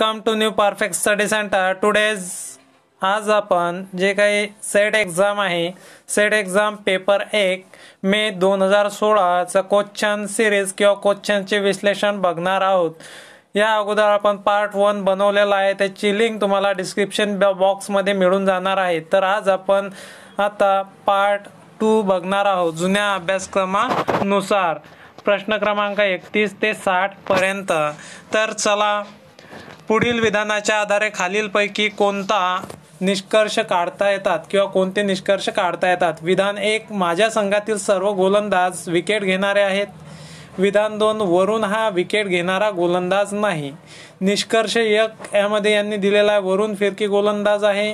welcome to new perfect study centre today's आज आपण जे काही सेट एक्झाम आहे सेट एक्झाम पेपर एक मे दोन हजार सोळाचं क्वेश्चन सिरीज किंवा क्वेश्चनचे विश्लेषण बघणार आहोत या अगोदर आपण पार्ट वन बनवलेला आहे त्याची लिंक तुम्हाला डिस्क्रिप्शन बॉक्समध्ये मिळून जाणार आहे तर आज आपण आता पार्ट टू बघणार आहोत जुन्या अभ्यासक्रमानुसार प्रश्न क्रमांक एकतीस ते पर्यंत तर चला पुढील विधानाच्या आधारे खालीलपैकी कोणता निष्कर्ष काढता येतात किंवा कोणते निष्कर्ष काढता येतात विधान एक माझ्या संघातील सर्व गोलंदाज विकेट घेणारे आहेत विधान दोन वरुण हा विकेट घेणारा गोलंदाज नाही निष्कर्ष एक यामध्ये यांनी दिलेला आहे वरुण फिरकी गोलंदाज आहे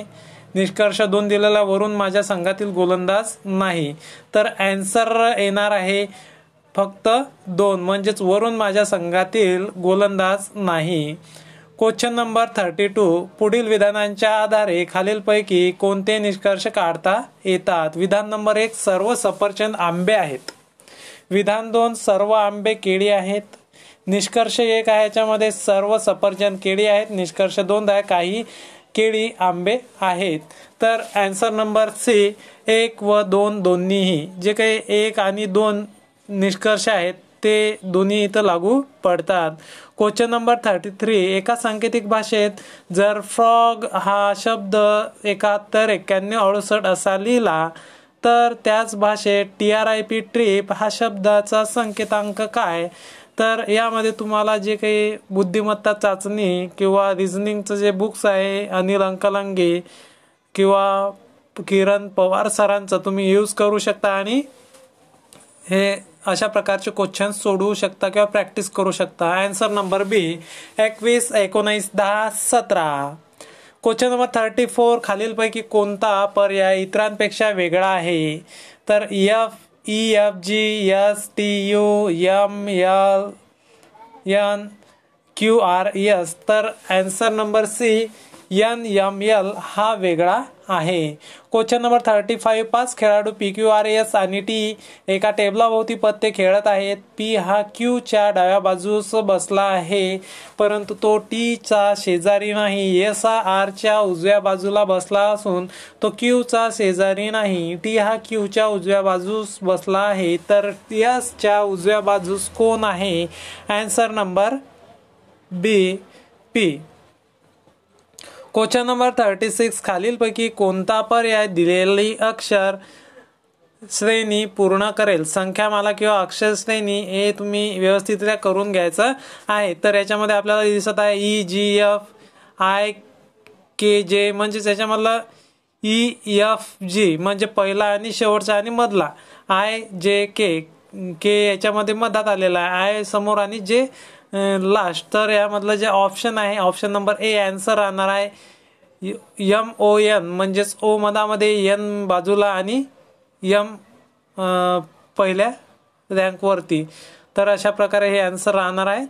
निष्कर्ष दोन दिलेला वरून माझ्या संघातील गोलंदाज नाही तर अँसर येणार आहे फक्त दोन म्हणजेच वरून माझ्या संघातील गोलंदाज नाही क्वेश्चन नंबर थर्टी टू पुढील विधानांच्या आधारे खालीलपैकी कोणते निष्कर्ष काढता येतात विधान नंबर एक सर्व सफरचंद आंबे आहेत विधान दोन सर्व आंबे केळी आहेत निष्कर्ष एक आहे याच्यामध्ये सर्व सफरचंद केळी आहेत निष्कर्ष दोन आहे काही केळी आंबे आहेत तर ॲन्सर नंबर सी एक व दोन दोन्हीही जे काही एक आणि दोन निष्कर्ष आहेत ते दोन्ही इथं लागू पडतात क्वेश्चन नंबर थर्टी थ्री एका सांकेतिक भाषेत जर फ्रॉग हा शब्द एकाहत्तर एक्क्याण्णव अडुसष्ट असा लिहिला तर त्याच भाषेत T R I P trip हा शब्दाचा संकेतांक काय तर यामध्ये तुम्हाला जे काही बुद्धिमत्ता चाचणी किंवा रिझनिंगचं जे बुक्स आहे अनिल अंकलंगे किंवा किरण पवार सरांचा तुम्ही यूज करू शकता आणि हे अशा प्रकारचे क्वेश्चन सोडवू शकता किंवा प्रॅक्टिस करू शकता आन्सर नंबर बी एकवीस एकोणावीस दहा सतरा क्वेश्चन नंबर थर्टी फोर खालीलपैकी कोणता पर्याय इतरांपेक्षा वेगळा आहे तर F E F G S T U M L N Q R S तर answer number C N M L हा वेगळा आहे क्वेश्चन नंबर थर्टी फाईव्ह पाच खेळाडू पी क्यू आर एस आणि टी एका टेबलाभोवती पत्ते खेळत आहेत पी हा क्यूच्या डाव्या बाजूस बसला आहे परंतु तो टी चा शेजारी नाही एस हा आरच्या उजव्या बाजूला बसला असून तो क्यूचा शेजारी नाही टी हा क्यूच्या उजव्या बाजूस बसला आहे तर एसच्या उजव्या बाजूस कोण आहे answer number B P question number thirty six खालीलपैकी कोणता पर्याय दिलेली अक्षर श्रेणी पूर्ण करेल संख्यामाला किंवा अक्षर श्रेणी हे तुम्ही व्यवस्थितरित्या करून घ्यायचं आहे तर याच्यामध्ये आपल्याला दिसत आहे E G F I K J म्हणजेच याच्यामधलं ई e, एफ जी म्हणजे पहिला आणि शेवटचा आणि मधला आय जे के के याच्यामध्ये मधात आलेला आहे आय समोर आणि जे लास्ट तर यामधलं जे ऑप्शन आहे ऑप्शन नंबर ए अँसर राहणार आहे यम ओ एन म्हणजेच ओ मधामध्ये एन बाजूला आणि यम पहिल्या रँकवरती तर अशा प्रकारे हे आन्सर राहणार आहे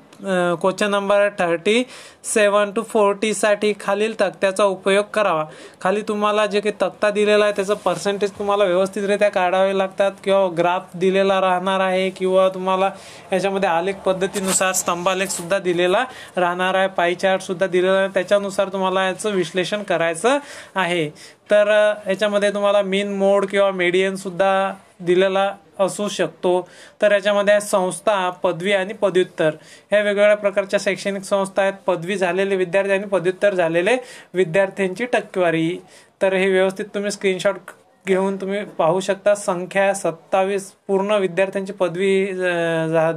question number thirty seven to फोर्टीसाठी खालील तक्त्याचा उपयोग करावा खाली तुम्हाला जे काही तक्ता दिलेला आहे त्याचं पर्सेंटेज तुम्हाला व्यवस्थितरित्या काढावे लागतात किंवा ग्राफ दिलेला राहणार आहे किंवा तुम्हाला याच्यामध्ये आलेख पद्धतीनुसार स्तंभालेखसुद्धा दिलेला राहणार आहे पायचार्टसुद्धा दिलेला आहे त्याच्यानुसार तुम्हाला याचं विश्लेषण करायचं आहे तर याच्यामध्ये तुम्हाला मीन मोड किंवा मेडियनसुद्धा दिलेला असू शकतो तर याच्यामध्ये संस्था पदवी आणि पदव्युत्तर ह्या वेगवेगळ्या प्रकारच्या शैक्षणिक संस्था आहेत पदवी झालेले विद्यार्थी आणि पदव्युत्तर झालेले विद्यार्थ्यांची टक्केवारी तर हे व्यवस्थित तुम्ही स्क्रीनशॉट घेऊन तुम्ही पाहू शकता संख्या सत्तावीस पूर्ण विद्यार्थ्यांची पदवी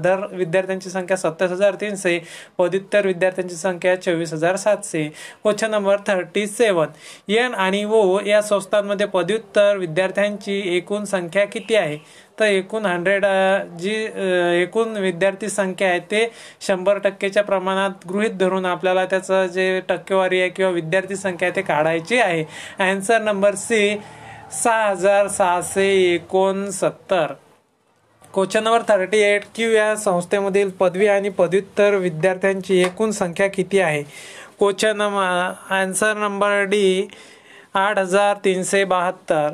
दर विद्यार्थ्यांची संख्या सत्तावीस हजार तीनशे पदव्युत्तर विद्यार्थ्यांची संख्या चोवीस हजार सातशे question number thirty seven N आणि ओ या संस्थांमध्ये पदव्युत्तर विद्यार्थ्यांची एकूण संख्या किती आहे तर एकूण हंड्रेड जी एकूण विद्यार्थी संख्या आहे ते शंभर टक्केच्या प्रमाणात गृहित धरून आपल्याला त्याचं जे टक्केवारी आहे किंवा विद्यार्थी संख्या आहे ते काढायची आहे अँसर नंबर सी सहा हजार सहाशे एकोणसत्तर क्वेश्चन नंबर थर्टी एट क्यू या संस्थेमधील पदवी आणि पदव्युत्तर विद्यार्थ्यांची एकूण संख्या किती आहे question number answer number D आठ हजार तीनशे बहात्तर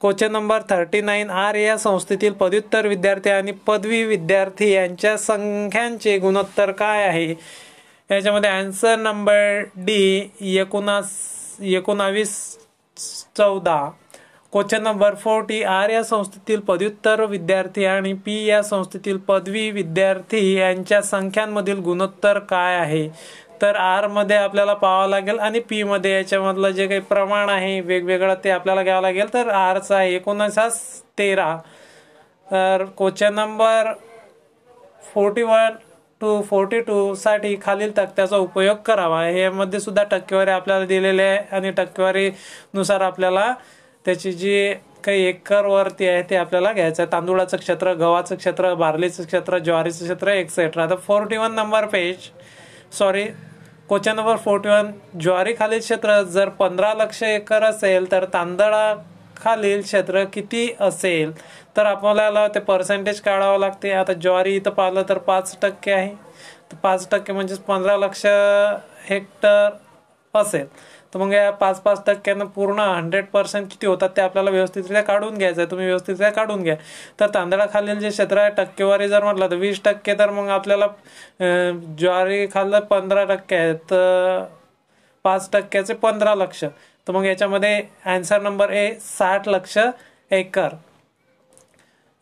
क्वेश्चन नंबर थर्टी नाईन आर या संस्थेतील पदव्युत्तर विद्यार्थी आणि पदवी विद्यार्थी यांच्या संख्यांचे गुणोत्तर काय आहे याच्यामध्ये आन्सर नंबर डी एकोणास एकोणावीस चौदा क्वेश्चन नंबर फोर्टी आर या संस्थेतील पदव्युत्तर विद्यार्थी आणि पी या संस्थेतील पदवी विद्यार्थी यांच्या संख्यांमधील गुणोत्तर काय आहे तर आरमध्ये आपल्याला पाहावं लागेल आणि पीमध्ये याच्यामधलं जे काही प्रमाण आहे वेगवेगळं ते आपल्याला घ्यावं लागेल तर आरचा आहे एकोणसास तेरा तर question number forty one to forty टूसाठी खालील तक्त्याचा उपयोग करावा यामध्ये सुद्धा टक्केवारी आपल्याला दिलेली आहे आणि टक्केवारीनुसार आपल्याला त्याची जी काही एकरवरती आहे ते आपल्याला घ्यायचं आहे तांदुळाचं क्षेत्र गव्हाचं क्षेत्र बार्लीचं क्षेत्र ज्वारीचं क्षेत्र एक्सेट्रा आता forty one number page sorry question number forty one ज्वारी खालील क्षेत्र जर पंधरा लक्ष एकर असेल तर तांदळाखालील क्षेत्र किती असेल तर आपल्याला ते पर्सेंटेज काढावं लागते आता ज्वारी इथं पाहिलं तर पाच टक्के आहे तर पाच टक्के म्हणजेच पंधरा लक्ष हेक्टर असेल तर मग या पाच पाच टक्क्यानं पूर्ण हंड्रेड पर्सेंट किती होतात ते आपल्याला व्यवस्थितरित्या काढून घ्यायचं आहे तुम्ही व्यवस्थितरित्या काढून घ्या तर तांदळाखालील जे क्षेत्र आहे टक्केवारी जर म्हटलं तर वीस टक्के तर मग आपल्याला ज्वारी खाल्लं पंधरा टक्के आहे तर पाच टक्क्याचे पंधरा लक्ष तर मग याच्यामध्ये ॲन्सर नंबर ए साठ लक्ष acre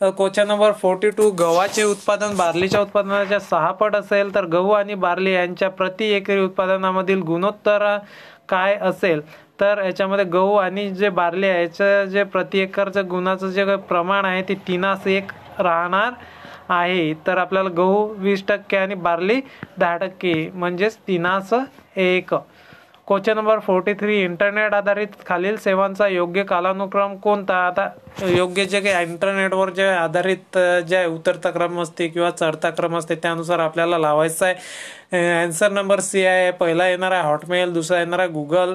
question number forty two गव्हाचे उत्पादन बार्लीच्या उत्पादनाच्या सहा पट असेल तर गहू आणि बार्ली यांच्या प्रति एकरी उत्पादनामधील गुणोत्तर काय असेल तर याच्यामध्ये गहू आणि जे बार्ली आहे याचं जे प्रति एकरचं गुणाचं जे प्रमाण आहे ते तीनास एक राहणार आहे तर आपल्याला गहू वीस टक्के आणि बार्ली दहा टक्के म्हणजेच तीनास एक question number forty three internet आधारित खालील सेवांचा योग्य कालानुक्रम कोणता आता योग्य जे काही इंटरनेटवर जे आधारित जे उतरता क्रम असते किंवा चढता क्रम असते त्यानुसार आपल्याला लावायचा आहे ॲन्सर नंबर सी आहे पहिला येणार आहे हॉटमेल दुसरा येणार आहे गुगल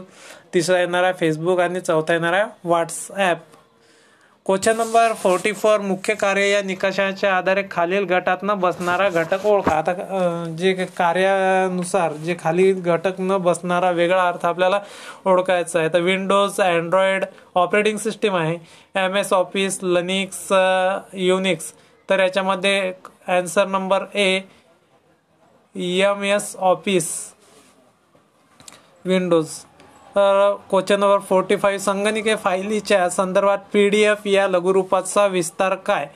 तिसरा येणार आहे फेसबुक आणि चौथा येणार आहे WhatsApp question number forty four मुख्य कार्य या निकषाच्या आधारे खालील गटात न बसणारा घटक ओळखा आता जे कार्यानुसार जे खाली घटक न बसणारा वेगळा अर्थ आपल्याला ओळखायचा आहे तर विंडोज अँड्रॉइड ऑपरेटिंग सिस्टीम आहे M S office Linux Unix तर याच्यामध्ये answer number A M S office Windows question number forty five संगणिके फायलीच्या संदर्भात पी डी एफ या लघुरूपाचा विस्तार काय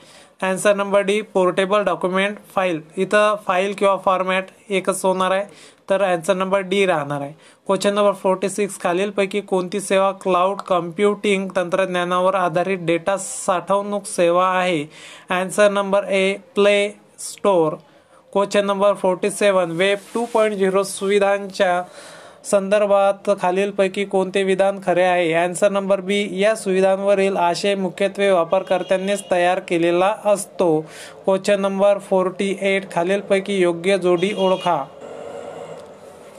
answer number D portable document file इथं फाईल किंवा फॉर्मॅट एकच होणार आहे तर ॲन्सर नंबर डी राहणार आहे क्वेश्चन नंबर फोर्टी सिक्स खालीलपैकी कोणती सेवा क्लाउड कम्प्युटिंग तंत्रज्ञानावर आधारित डेटा साठवणूक सेवा आहे answer number A play store question number forty seven web two point zero सुविधांच्या संदर्भात खालीलपैकी कोणते विधान खरे आहे ॲन्सर नंबर बी या सुविधांवरील आशय मुख्यत्वे वापरकर्त्यांनीच तयार केलेला असतो क्वेश्चन नंबर फोर्टी एट खालीलपैकी योग्य जोडी ओळखा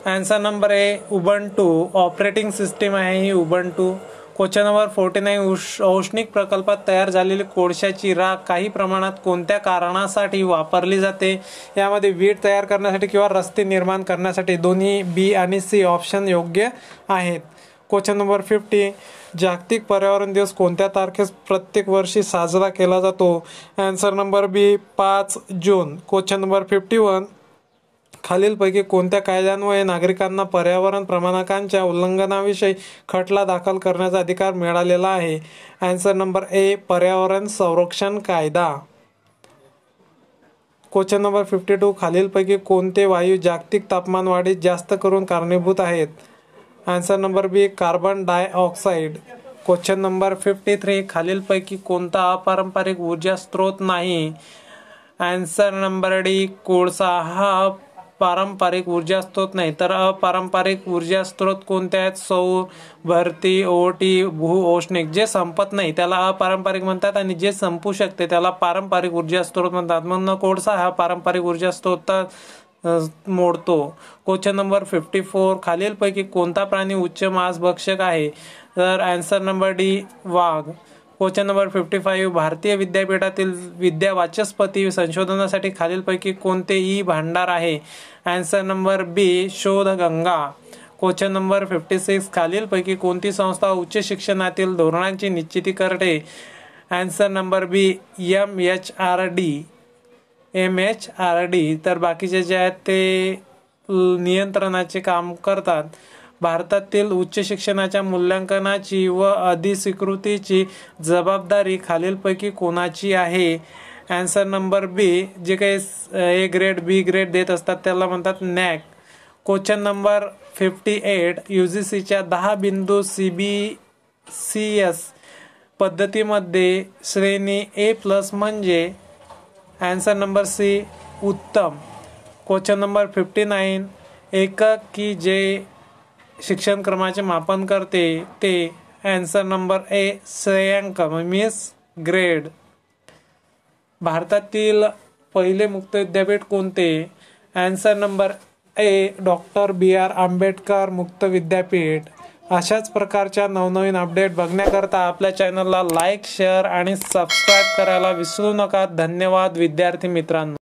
answer number A Ubuntu operating system आहे ही Ubuntu question forty nine औष्णिक प्रकल्पात तयार झालेली कोळशाची राख काही प्रमाणात कोणत्या कारणासाठी वापरली जाते यामध्ये वीट तयार करण्यासाठी किंवा रस्ते निर्माण करण्यासाठी दोन्ही बी आणि सी ऑप्शन योग्य आहेत क्वेश्चन नंबर फिफ्टी जागतिक पर्यावरण दिवस कोणत्या तारखेस प्रत्येक वर्षी साजरा केला जातो ॲन्सर नंबर बी पाच जून क्वेश्चन नंबर फिफ्टी वन खालीलपैकी कोणत्या कायद्यांमुळे नागरिकांना पर्यावरण प्रमाणकांच्या उल्लंघनाविषयी खटला दाखल करण्याचा अधिकार मिळालेला आहे ॲन्सर नंबर ए पर्यावरण संरक्षण कायदा क्वेश्चन नंबर फिफ्टी टू खालीलपैकी कोणते वायू जागतिक तापमानवाढीत जास्त करून कारणीभूत आहेत answer number B carbon dioxide question number fifty three खालीलपैकी कोणता अपारंपरिक ऊर्जा स्रोत नाही आन्सर नंबर डी कोळसा हा पारंपरिक ऊर्जा स्त्रोत नाही तर अपारंपरिक ऊर्जा स्त्रोत कोणते आहेत सौर भरती ओटी भू औष्णिक जे संपत नाही त्याला अपारंपरिक म्हणतात आणि जे संपू शकते त्याला पारंपरिक ऊर्जा स्त्रोत म्हणतात म्हणून कोळसा हा पारंपरिक ऊर्जा स्त्रोत मोडतो क्वेश्चन नंबर फिफ्टी फोर खालीलपैकी कोणता प्राणी उच्च मांस भक्षक आहे तर आन्सर नंबर डी वाघ क्वेश्चन नंबर फिफ्टी फाईव्ह भारतीय विद्यापीठातील विद्या वाचस्पती संशोधनासाठी खालीलपैकी कोणते ई भांडार आहे answer number B Shodhganga question number fifty six खालीलपैकी कोणती संस्था उच्च शिक्षणातील धोरणांची निश्चिती करते answer number B M H R D M H R D तर बाकीचे जे आहेत ते नियंत्रणाचे काम करतात भारतातील उच्च शिक्षणाच्या मूल्यांकनाची व अधिस्वीकृतीची जबाबदारी खालीलपैकी कोणाची आहे ॲन्सर नंबर बी जे काही ए ग्रेड बी ग्रेड देत असतात त्याला म्हणतात NAAC question number fifty eight U G सीच्या दहा बिंदू सी बी सी एस पद्धतीमध्ये श्रेणी ए प्लस म्हणजे ॲन्सर नंबर सी उत्तम क्वेश्चन नंबर फिफ्टी नाईन एकक की जे शिक्षण क्रमाचे मापन करते ते अँसर नंबर ए श्रेयांक मीन्स ग्रेड भारतातील पहिले मुक्त विद्यापीठ कोणते answer number A doctor B R Ambedkar मुक्त विद्यापीठ अशाच प्रकारच्या नवनवीन अपडेट बघण्याकरता आपल्या चॅनलला लाईक शेअर आणि सबस्क्राईब करायला विसरू नका धन्यवाद विद्यार्थी मित्रांनो